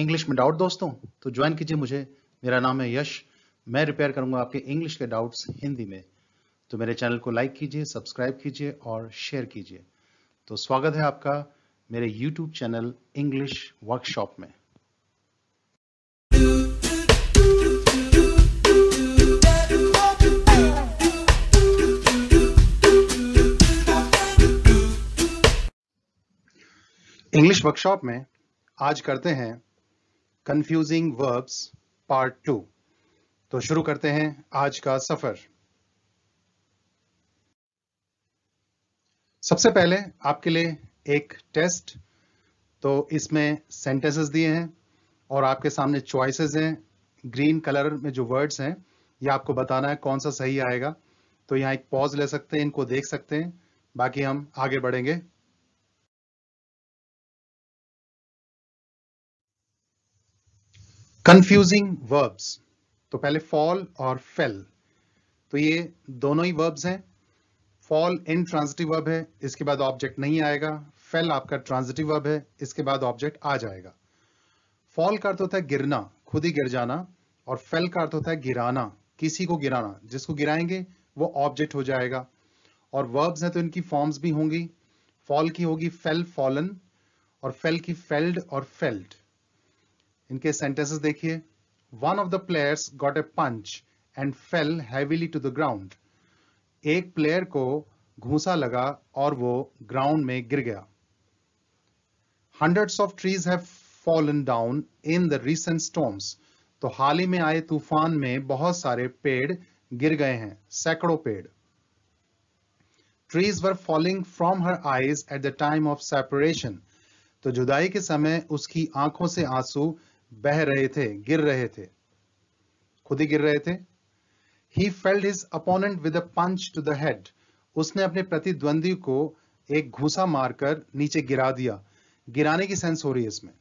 English में doubt दोस्तों तो ज्वाइन कीजिए मुझे मेरा नाम है यश मैं रिपेयर करूंगा आपके इंग्लिश के डाउट्स हिंदी में तो मेरे चैनल को लाइक कीजिए सब्सक्राइब कीजिए और शेयर कीजिए तो स्वागत है आपका मेरे यूट्यूब चैनल इंग्लिश वर्कशॉप में इंग्लिश वर्कशॉप में आज करते हैं कंफ्यूजिंग वर्ब्स पार्ट टू तो शुरू करते हैं आज का सफर सबसे पहले आपके लिए एक टेस्ट तो इसमें सेंटेंसेस दिए हैं और आपके सामने चॉइसेस हैं ग्रीन कलर में जो वर्ड्स हैं ये आपको बताना है कौन सा सही आएगा तो यहाँ एक पॉज ले सकते हैं इनको देख सकते हैं बाकी हम आगे बढ़ेंगे कंफ्यूजिंग वर्ब्स तो पहले फॉल और फेल तो ये दोनों ही वर्ब्स हैं फॉल इन ट्रांजिटिव वर्ब है इसके बाद ऑब्जेक्ट नहीं आएगा फेल आपका ट्रांजिटिव वर्ब है इसके बाद ऑब्जेक्ट आ जाएगा फॉल का अर्थ होता है गिरना खुद ही गिर जाना और फेल का अर्थ होता है गिराना किसी को गिराना जिसको गिराएंगे वो ऑब्जेक्ट हो जाएगा और वर्ब्स हैं तो इनकी फॉर्म्स भी होंगी फॉल की होगी फेल फॉलन और फेल की फेल्ड और फेल्ड इनके सेंटेंसेस देखिए one of the players got a punch and fell heavily to the ground एक प्लेयर को घूसा लगा और वो ग्राउंड में गिर गया hundreds of trees have fallen down in the recent storms तो हाल ही में आए तूफान में बहुत सारे पेड़ गिर गए हैं सैकड़ों पेड़ trees were falling from her eyes at the time of separation तो जुदाई के समय उसकी आंखों से आंसू बह रहे थे गिर रहे थे खुद ही गिर रहे थे he felled his opponent with a punch to the head उसने अपने प्रतिद्वंदी को एक घूसा मारकर नीचे गिरा दिया गिराने की सेंस हो रही है इसमें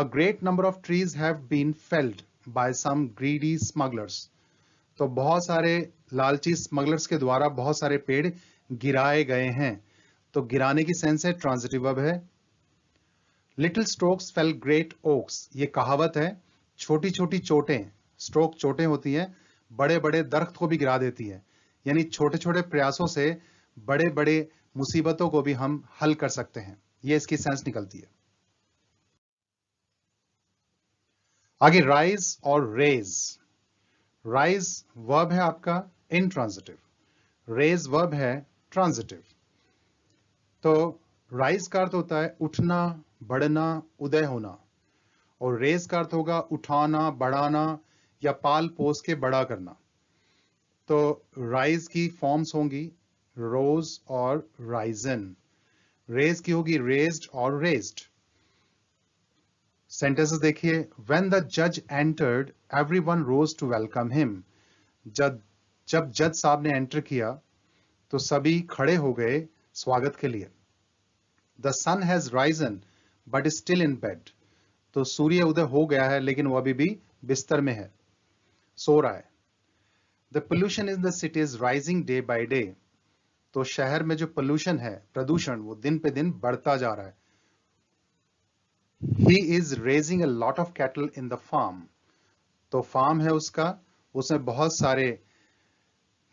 a great number of trees have been felled by some greedy smugglers तो बहुत सारे लालची स्मगलर्स के द्वारा बहुत सारे पेड़ गिराए गए हैं तो गिराने की सेंस है ट्रांजिटिव है little strokes fell great oaks ये कहावत है छोटी छोटी चोटें स्ट्रोक चोटें होती हैं बड़े बड़े दरख्त को भी गिरा देती है यानी छोटे छोटे प्रयासों से बड़े बड़े मुसीबतों को भी हम हल कर सकते हैं ये इसकी सेंस निकलती है आगे राइज और रेज राइज वर्ब है आपका इन ट्रांजिटिव रेज वर्ब है ट्रांजिटिव तो राइज का अर्थ होता है उठना बढ़ना उदय होना और रेस का अर्थ होगा उठाना बढ़ाना या पाल पोस के बड़ा करना तो राइज की फॉर्म्स होंगी रोज और राइजन रेज की होगी रेज्ड और रेज्ड सेंटेंसेस देखिए व्हेन द जज entered everyone rose to welcome him जब जब जज साहब ने एंटर किया तो सभी खड़े हो गए स्वागत के लिए the sun has risen but still in bed तो सूर्य उदय हो गया है लेकिन वो अभी भी बिस्तर में है सो रहा है the pollution in the cities rising day by day तो शहर में जो पोल्यूशन है प्रदूषण वो दिन पे दिन बढ़ता जा रहा है he is raising a lot of cattle in the farm तो फार्म है उसका उसमें बहुत सारे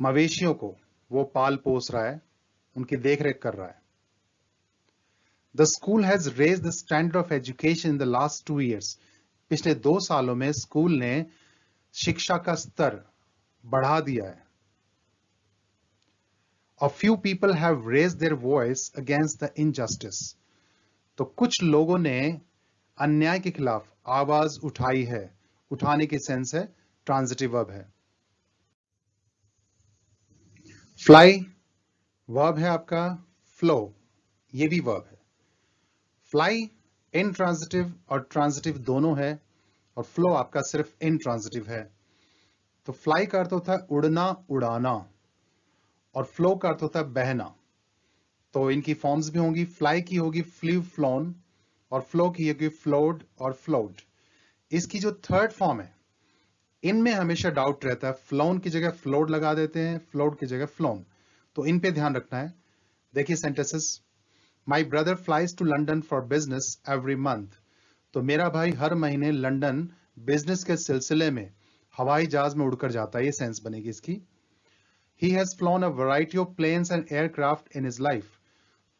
मवेशियों को वो पाल पोस रहा है उनकी देख रेख कर रहा है the school has raise the standard of education in the last two years पिछले दो सालों में स्कूल ने शिक्षा का स्तर बढ़ा दिया है a few people have raise their voice against the injustice तो कुछ लोगों ने अन्याय के खिलाफ आवाज उठाई है उठाने के सेंस है ट्रांजिटिव वर्ब है फ्लाई वर्ब है आपका फ्लो ये भी वर्ब है फ्लाई ट्रांजिटिव और ट्रांजिटिव दोनों है और फ्लो आपका सिर्फ ट्रांजिटिव है तो फ्लाई का अर्थ होता है उड़ना उड़ाना और फ्लो का अर्थ होता है बहना तो इनकी फॉर्म्स भी होंगी फ्लाई की होगी फ्लू फ्लोन और फ्लो की होगी फ्लोड और फ्लोड इसकी जो थर्ड फॉर्म है इनमें हमेशा डाउट रहता है फ्लोन की जगह फ्लोड लगा देते हैं फ्लोड की जगह फ्लोन तो इन पे ध्यान रखना है देखिए sentences my brother flies to London for business every month तो मेरा भाई हर महीने लंडन बिजनेस के सिलसिले में हवाई जहाज में उड़कर जाता है ये सेंस बनेगी इसकी he has flown a variety of planes and aircraft in his life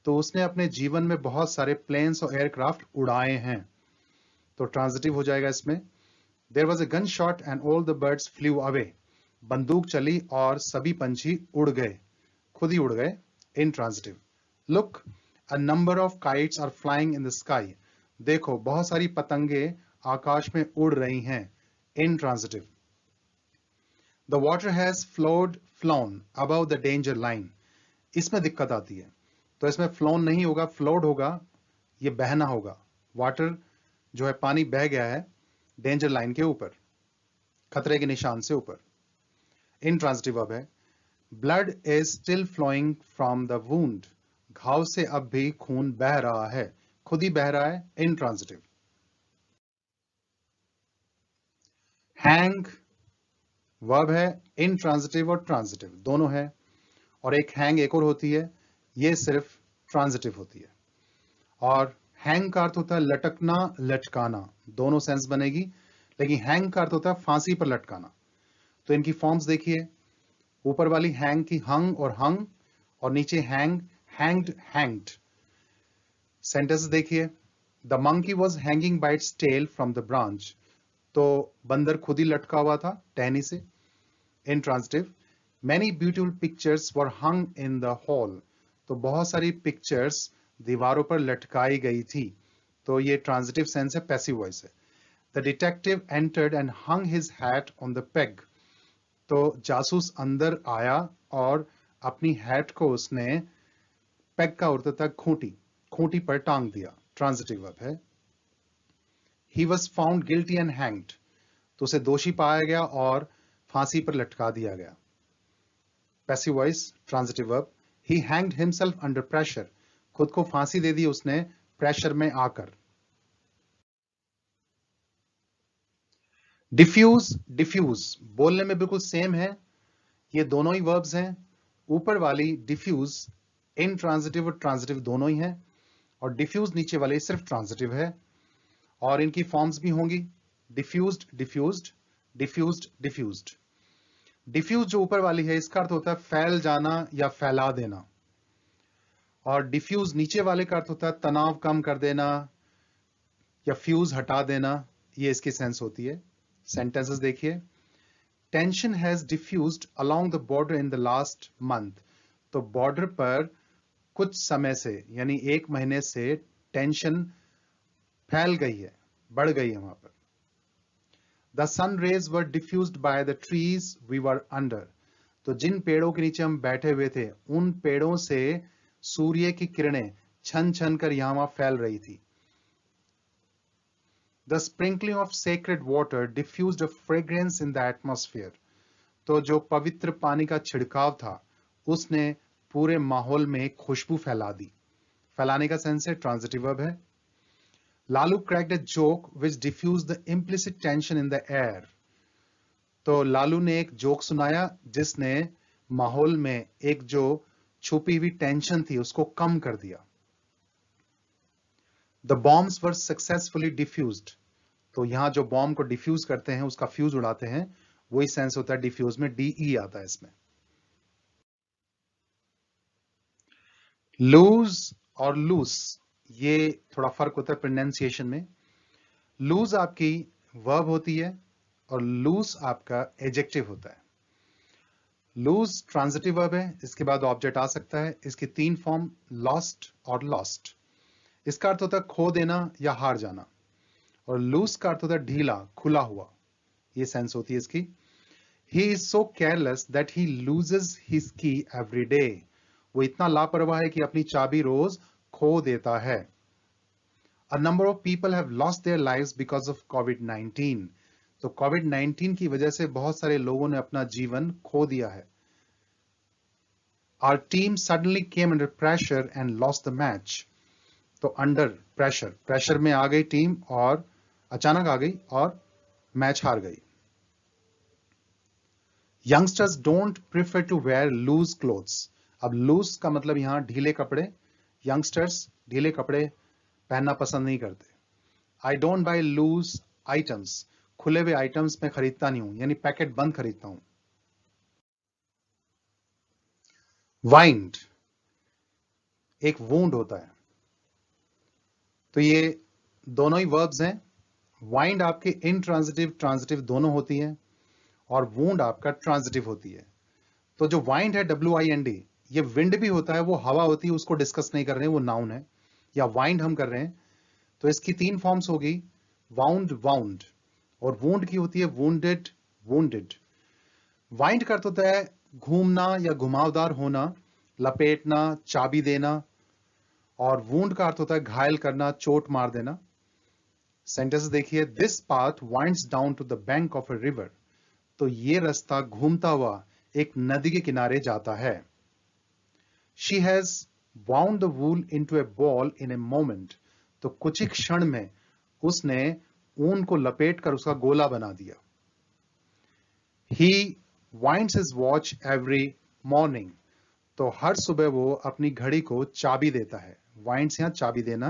तो उसने अपने जीवन में बहुत सारे प्लेन्स और एयरक्राफ्ट उड़ाए हैं तो ट्रांजिटिव हो जाएगा इसमें there was a gun shot and all the birds flew away बंदूक चली और सभी पंछी उड़ गए खुद ही उड़ गए intransitive look a number of kites are flying in the sky देखो बहुत सारी पतंगे आकाश में उड़ रही हैं intransitive the water has flowed flown above the danger line इसमें दिक्कत आती है तो इसमें फ्लोन नहीं होगा फ्लोड होगा ये बहना होगा वाटर जो है पानी बह गया है डेंजर लाइन के ऊपर खतरे के निशान से ऊपर इन ट्रांजिटिव अब है blood is still flowing from the wound घाव से अब भी खून बह रहा है खुद ही बह रहा है ट्रांजिटिव हैंग वर्ब है ट्रांजिटिव और ट्रांजिटिव दोनों है और एक हैंग एक और होती है ये सिर्फ ट्रांजिटिव होती है और हैंग का अर्थ होता है लटकना लटकाना दोनों सेंस बनेगी लेकिन हैंग का अर्थ होता है फांसी पर लटकाना तो इनकी फॉर्म्स देखिए ऊपर वाली हैंग की हंग और हंग और नीचे हैंग hanged, hanged. सेंटेंस देखिए the monkey was hanging by its tail from the branch तो बंदर खुद ही लटका हुआ था टहनी से intransitive many beautiful pictures were hung in the hall तो बहुत सारी पिक्चर्स दीवारों पर लटकाई गई थी तो ये ट्रांजिटिव सेंस है पैसिव वॉइस है the detective entered and hung his hat on the peg तो जासूस अंदर आया और अपनी हैट को उसने पैक का अर्थ था खूंटी खूंटी पर टांग दिया ट्रांजिटिव वर्ब है he was found guilty and hanged तो उसे दोषी पाया गया और फांसी पर लटका दिया गया passive voice transitive verb he hanged himself under pressure खुद को फांसी दे दी उसने प्रेशर में आकर डिफ्यूज डिफ्यूज बोलने में बिल्कुल सेम है ये दोनों ही वर्ब्स हैं ऊपर वाली डिफ्यूज इनट्रांजिटिव और ट्रांजिटिव दोनों ही हैं और डिफ्यूज नीचे वाले सिर्फ ट्रांजिटिव है और इनकी फॉर्म्स भी होंगी diffuse diffuse diffuse diffuse diffuse जो ऊपर वाली है इसका अर्थ होता है फैल जाना या फैला देना और डिफ्यूज नीचे वाले का अर्थ होता है तनाव कम कर देना या फ्यूज हटा देना ये इसकी सेंस होती है सेंटेंसेस देखिए tension has diffuse along the border in the last month तो बॉर्डर पर कुछ समय से यानी एक महीने से टेंशन फैल गई है बढ़ गई है वहां पर the sun rays were diffuse by the trees we were under तो जिन पेड़ों के नीचे हम बैठे हुए थे उन पेड़ों से सूर्य की किरणें छन छन कर यहां वहां फैल रही थी the sprinkling of sacred water diffuse a fragrance in the atmosphere तो जो पवित्र पानी का छिड़काव था उसने पूरे माहौल में एक खुशबू फैला दी फैलाने का सेंस है ट्रांजिटिव है Lalu cracked a joke which diffuse the implicit tension in the air तो लालू ने एक जोक सुनाया जिसने माहौल में एक जो छुपी हुई टेंशन थी उसको कम कर दिया the bombs were successfully diffuse तो यहां जो बॉम्ब को डिफ्यूज करते हैं उसका फ्यूज उड़ाते हैं वही सेंस होता है डिफ्यूज में डीई e आता है इसमें लूज और लूस ये थोड़ा फर्क होता है प्रोनाउंसिएशन में लूज आपकी वर्ब होती है और लूज आपका एजेक्टिव होता है लूज ट्रांजिटिव वर्ब है इसके बाद ऑब्जेक्ट आ सकता है इसकी तीन फॉर्म लॉस्ट और लॉस्ट इसका अर्थ होता है खो देना या हार जाना और लूज का अर्थ होता है ढीला खुला हुआ ये सेंस होती है इसकी he is so careless that he loses his key every day वो इतना लापरवाह है कि अपनी चाबी रोज खो देता है a number of people have lost their lives because of COVID 19 तो कोविड 19 की वजह से बहुत सारे लोगों ने अपना जीवन खो दिया है our team suddenly came under pressure and lost the match तो under pressure pressure में आ गई टीम और अचानक आ गई और मैच हार गई youngsters don't prefer to wear loose clothes अब लूज का मतलब यहाँ ढीले कपड़े यंगस्टर्स ढीले कपड़े पहनना पसंद नहीं करते I don't buy loose items खुले हुए आइटम्स में खरीदता नहीं हूं यानी पैकेट बंद खरीदता हूं वाइंड एक वूंड होता है तो ये दोनों ही वर्ब्स हैं वाइंड आपके इनट्रांजिटिव ट्रांजिटिव दोनों होती है और वूंड आपका ट्रांजिटिव होती है तो जो वाइंड है डब्ल्यू आई एन डी ये विंड भी होता है वो हवा होती है उसको डिस्कस नहीं कर रहे हैं वो नाउन है या वाइंड हम कर रहे हैं तो इसकी तीन फॉर्म्स होगी वाउंड वाउंड और वोंड की होती है वोंडेड वोंडेड वाइंड कर होता है घूमना या घुमावदार होना लपेटना चाबी देना और वूंड का अर्थ होता है घायल करना चोट मार देना सेंटेंस देखिए this path winds down to the bank of a river तो ये रास्ता घूमता हुआ एक नदी के किनारे जाता है she has wound the wool into a ball in a moment तो कुछ ही क्षण में उसने ऊन को लपेट कर उसका गोला बना दिया he winds his watch every morning तो हर सुबह वो अपनी घड़ी को चाबी देता है वाइंड्स यहां चाबी देना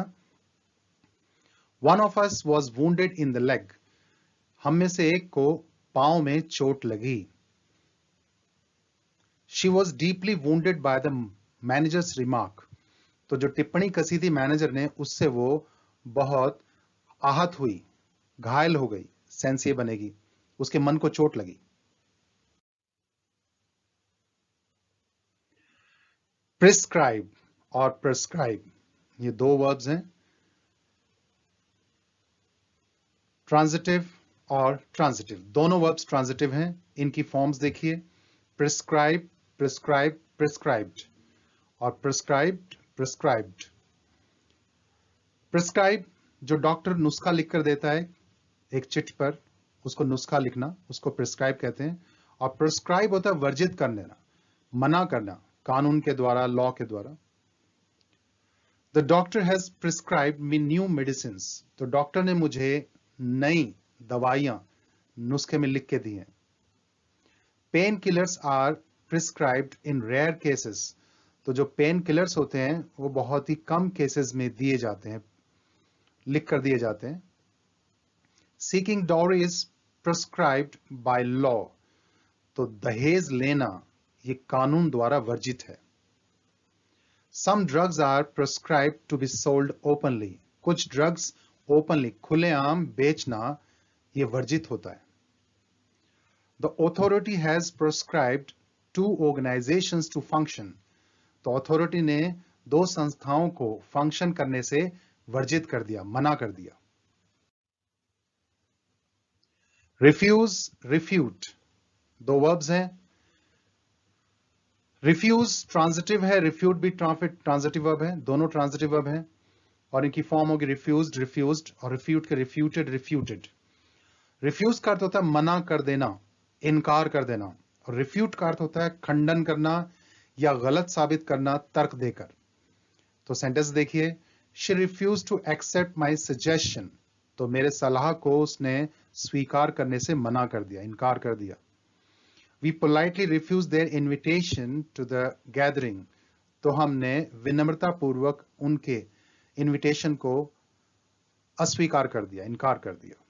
one of us was wounded in the leg हम में से एक को पांव में चोट लगी she was deeply wounded by the manager's remark तो जो टिप्पणी कसी थी मैनेजर ने उससे वो बहुत आहत हुई घायल हो गई सेंस ये बनेगी उसके मन को चोट लगी प्रिस्क्राइब और प्रिस्क्राइब ये दो वर्ब्स हैं ट्रांजिटिव और ट्रांजिटिव दोनों वर्ब्स ट्रांजिटिव हैं इनकी फॉर्म्स देखिए प्रिस्क्राइब प्रिस्क्राइब प्रिस्क्राइब्ड और प्रिस्क्राइब्ड प्रिस्क्राइब्ड प्रिस्क्राइब जो डॉक्टर नुस्खा लिखकर देता है एक चिट पर उसको नुस्खा लिखना उसको प्रिस्क्राइब कहते हैं और प्रिस्क्राइब होता है वर्जित कर देना मना करना कानून के द्वारा लॉ के द्वारा the doctor has prescribe me new medicine तो डॉक्टर ने मुझे नई दवाइयां नुस्खे में लिख के दी हैं pain killers are prescribed in rare cases तो जो पेन किलर्स होते हैं वो बहुत ही कम केसेस में दिए जाते हैं लिख कर दिए जाते हैं seeking dowry is proscribe by law तो दहेज लेना ये कानून द्वारा वर्जित है some drugs are proscribe to be sold openly कुछ ड्रग्स ओपनली खुलेआम बेचना ये वर्जित होता है the authority has prescribed two organization to function तो अथॉरिटी ने दो संस्थाओं को फंक्शन करने से वर्जित कर दिया मना कर दिया रिफ्यूज रिफ्यूट दो वर्ब्स हैं रिफ्यूज ट्रांजिटिव है रिफ्यूट भी ट्रांजिटिव वर्ब है दोनों ट्रांजिटिव वर्ब है और इनकी फॉर्म होगी रिफ्यूज रिफ्यूज और रिफ्यूट के रिफ्यूटेड रिफ्यूटेड रिफ्यूज का अर्थ होता है मना कर देना इनकार कर देना और रिफ्यूट का अर्थ होता है खंडन करना या गलत साबित करना तर्क देकर तो सेंटेंस देखिए she refuse to accept my suggestion तो मेरे सलाह को उसने स्वीकार करने से मना कर दिया इनकार कर दिया we politely refuse their invitation to the gathering तो हमने विनम्रता पूर्वक उनके इन्विटेशन को अस्वीकार कर दिया इनकार कर दिया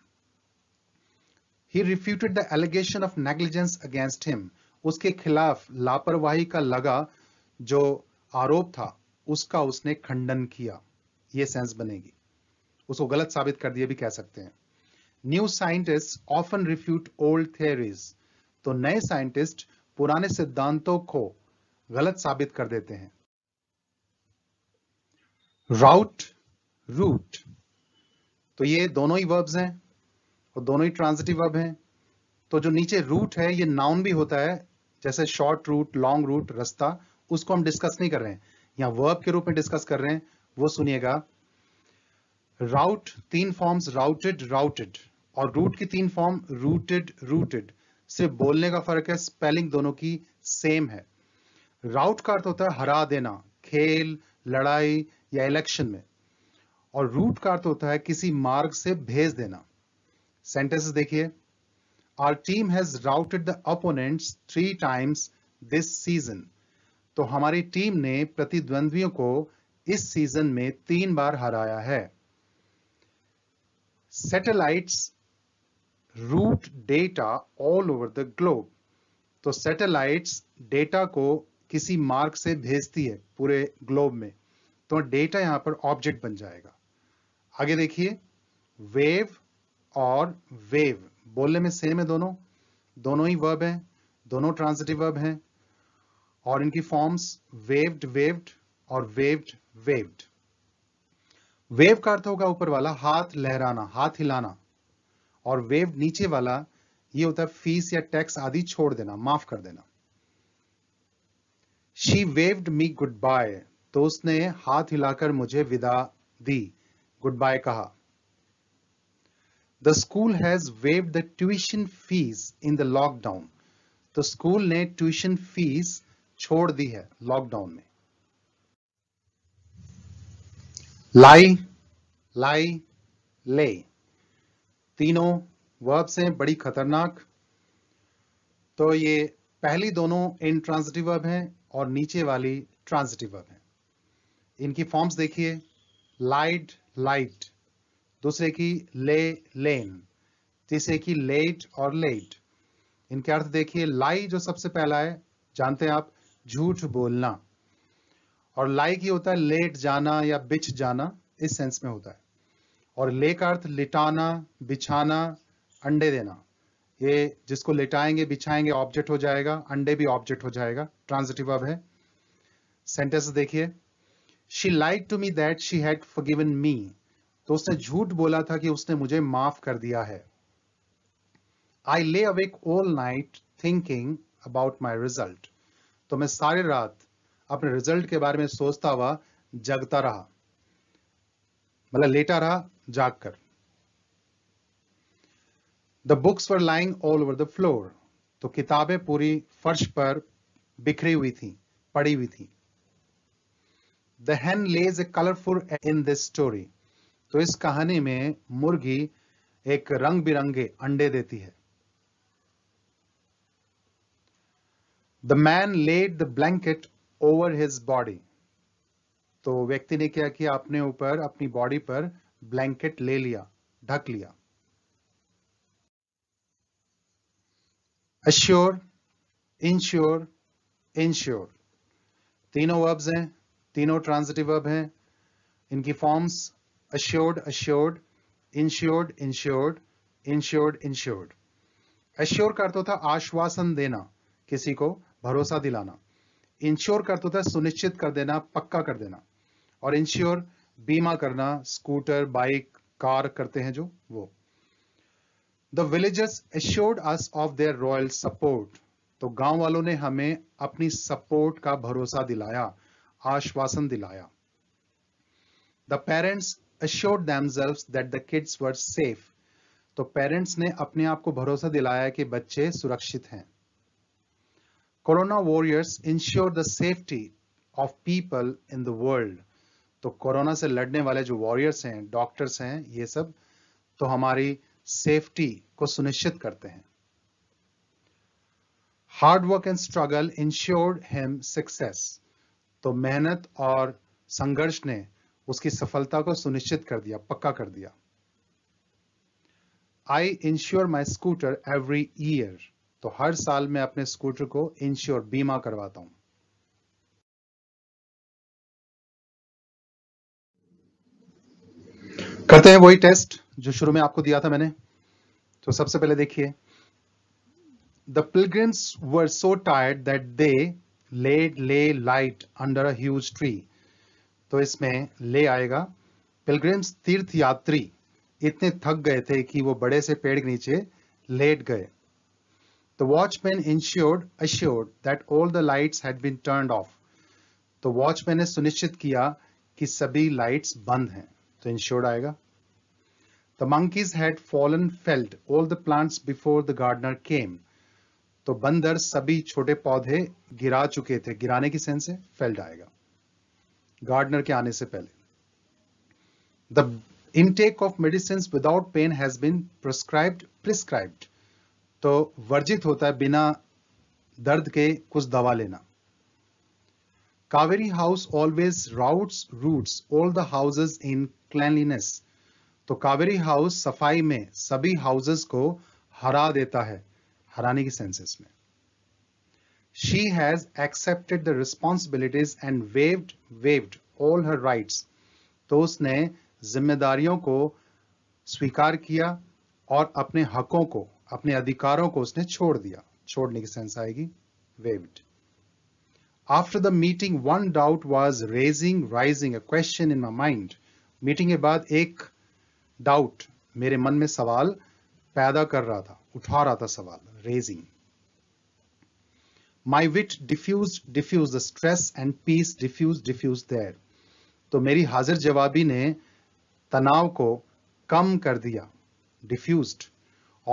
he refuted the allegation of negligence against him उसके खिलाफ लापरवाही का लगा जो आरोप था उसका उसने खंडन किया ये सेंस बनेगी उसको गलत साबित कर दिया भी कह सकते हैं new scientist often refute old थे तो नए साइंटिस्ट पुराने सिद्धांतों को गलत साबित कर देते हैं राउट रूट तो ये दोनों ही वर्ब्स हैं और दोनों ही ट्रांजिटिव वर्ब हैं तो जो नीचे रूट है ये नाउन भी होता है जैसे शॉर्ट रूट लॉन्ग रूट रास्ता उसको हम डिस्कस नहीं कर रहे हैं यहाँ वर्ब के रूप में डिस्कस कर रहे हैं वो सुनिएगा राउट तीन फॉर्म्स राउटेड राउटेड और रूट की तीन फॉर्म रूटेड रूटेड सिर्फ बोलने का फर्क है स्पेलिंग दोनों की सेम है राउट का अर्थ होता है हरा देना खेल लड़ाई या इलेक्शन में और रूट का अर्थ होता है किसी मार्ग से भेज देना सेंटेंस देखिए our team has routed the opponents three times this season. तो हमारी टीम ने प्रतिद्वंद्वियों को इस सीजन में तीन बार हराया है satellites route data all over the globe तो सैटेलाइट्स डेटा को किसी मार्ग से भेजती है पूरे ग्लोब में तो डेटा यहां पर ऑब्जेक्ट बन जाएगा आगे देखिए वेव और वेव बोलने में सेम है दोनों दोनों ही वर्ब हैं दोनों ट्रांजिटिव वर्ब हैं और इनकी फॉर्म्स वेव्ड वेव्ड और वेव्ड वेव्ड वेव का अर्थ होगा ऊपर वाला हाथ लहराना हाथ हिलाना और वेव नीचे वाला ये होता है फीस या टैक्स आदि छोड़ देना माफ कर देना she waved me goodbye तो उसने हाथ हिलाकर मुझे विदा दी गुड बाय कहा the school has waive the tuition fees in the lockdown तो स्कूल ने ट्यूशन फीस छोड़ दी है लॉकडाउन में लाई लाई ले तीनों वर्ब्स हैं बड़ी खतरनाक तो ये पहली दोनों इन ट्रांसिटिव वर्ब हैं और नीचे वाली ट्रांजिटिव वर्ब हैं इनकी फॉर्म्स देखिए लाइड लाइट दूसरे की ले लेन तीसरे की लेट और लेट इनके अर्थ देखिए लाई जो सबसे पहला है जानते हैं आप झूठ बोलना और लाई की होता है लेट जाना या बिछ जाना इस सेंस में होता है और ले का अर्थ लिटाना बिछाना अंडे देना ये जिसको लिटाएंगे बिछाएंगे ऑब्जेक्ट हो जाएगा अंडे भी ऑब्जेक्ट हो जाएगा ट्रांजिटिव अब है सेंटेंस देखिए she lied to me that she had given me तो उसने झूठ बोला था कि उसने मुझे माफ कर दिया है I lay awake all night thinking about my result तो मैं सारी रात अपने रिजल्ट के बारे में सोचता हुआ जगता रहा मतलब लेटा रहा जाग कर the books were lying all over the floor तो किताबें पूरी फर्श पर बिखरी हुई थी पड़ी हुई थी the hen lays a colourful in this story तो इस कहानी में मुर्गी एक रंग बिरंगे अंडे देती है the man laid the blanket over his body तो व्यक्ति ने क्या किया अपने ऊपर अपनी बॉडी पर ब्लैंकेट ले लिया ढक लिया अश्योर इंश्योर इंश्योर तीनों वर्ब्स हैं तीनों ट्रांजिटिव वर्ब हैं इनकी forms assured, assured, insured, insured, insured, insured. Assure का अर्थ आश्वासन देना किसी को भरोसा दिलाना इंश्योर का अर्थ सुनिश्चित कर देना पक्का कर देना और इंश्योर बीमा करना स्कूटर बाइक कार करते हैं जो वो the villagers assured us of their royal support तो गांव वालों ने हमें अपनी सपोर्ट का भरोसा दिलाया आश्वासन दिलाया the parents assured themselves that the kids were safe. तो पेरेंट्स ने अपने आप को भरोसा दिलाया कि बच्चे सुरक्षित हैं corona warriors ensure the safety of people in the world तो कोरोना से लड़ने वाले जो वॉरियर्स हैं डॉक्टर्स हैं ये सब तो हमारी सेफ्टी को सुनिश्चित करते हैं hard work and struggle ensured him success तो मेहनत और संघर्ष ने उसकी सफलता को सुनिश्चित कर दिया पक्का कर दिया I insure my scooter every year तो हर साल मैं अपने स्कूटर को इंश्योर बीमा करवाता हूं करते हैं वही टेस्ट जो शुरू में आपको दिया था मैंने तो सबसे पहले देखिए the pilgrims were so tired that they laid lay light under a huge tree तो इसमें ले आएगा पिलग्रिम्स तीर्थ यात्री इतने थक गए थे कि वो बड़े से पेड़ के नीचे लेट गए the watchman insured assured that all the lights had been turn off तो वॉचमैन ने सुनिश्चित किया कि सभी लाइट्स बंद हैं तो इंश्योर्ड आएगा the monkeys had fallen felled all the plants before the gardener came तो बंदर सभी छोटे पौधे गिरा चुके थे गिराने की सेंस है फेल्ड आएगा गार्डनर के आने से पहले the intake of medicine without pain has been prescribed prescribed तो वर्जित होता है बिना दर्द के कुछ दवा लेना Kaveri house always routs route all the houses in cleanliness तो कावेरी हाउस सफाई में सभी हाउसेस को हरा देता है हराने की सेंसेस में She has accepted the responsibilities and waived waived all her rights. to usne zimmedariyon ko swikar kiya aur apne hakon ko apne adhikaron ko usne chhod diya chhodne ki sense aayegi waived. After the meeting, one doubt was raising, rising, a question in my mind. Meeting ke baad ek doubt mere मन mein sawal paida kar raha tha utha raha tha sawal raising. My wit diffuse diffuse stress and peace diffuse diffuse there तो मेरी हाजिर जवाबी ने तनाव को कम कर दिया डिफ्यूज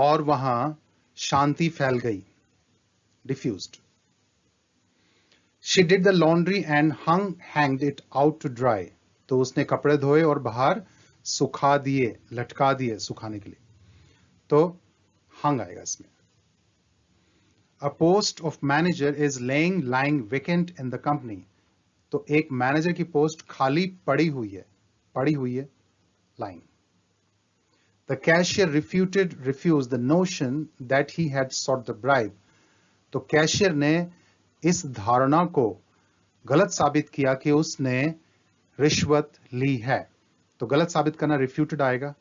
और वहां शांति फैल गई diffuse she did the laundry and hung hang it out to dry तो उसने कपड़े धोए और बाहर सुखा दिए लटका दिए सुखाने के लिए तो हंग आएगा इसमें a post of manager is laying lying vacant in the company to ek manager ki post khali padi hui hai padi hui hai lying the cashier refuted refused the notion that he had sought the bribe to cashier ne is dharana ko galat sabit kiya ki usne rishwat li hai to galat sabit karna refuted aayega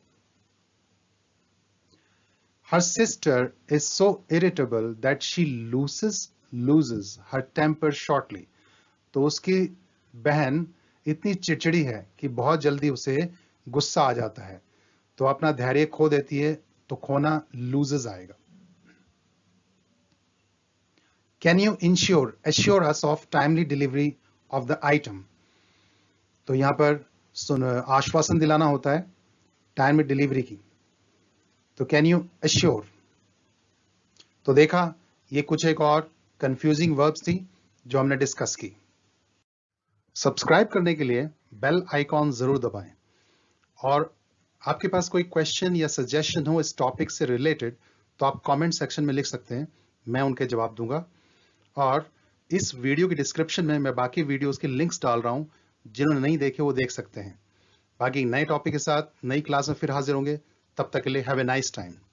Her sister is so irritable that she loses loses her temper shortly. तो उसकी बहन इतनी चिड़चिड़ी है कि बहुत जल्दी उसे गुस्सा आ जाता है तो अपना धैर्य खो देती है तो खोना लूजेज आएगा can you insure assure us of timely delivery of the item तो यहां पर आश्वासन दिलाना होता है टाइम में डिलीवरी की तो कैन यू अश्योर तो देखा ये कुछ एक और कंफ्यूजिंग वर्ब्स थी जो हमने डिस्कस की सब्सक्राइब करने के लिए बेल आइकॉन जरूर दबाएं और आपके पास कोई क्वेश्चन या सजेशन हो इस टॉपिक से रिलेटेड तो आप कमेंट सेक्शन में लिख सकते हैं मैं उनके जवाब दूंगा और इस वीडियो की डिस्क्रिप्शन में मैं बाकी वीडियोस के लिंक्स डाल रहा हूं जिन्होंने नहीं देखे वो देख सकते हैं बाकी नए टॉपिक के साथ नई क्लास में फिर हाजिर होंगे तब तक के लिए हैव ए नाइस टाइम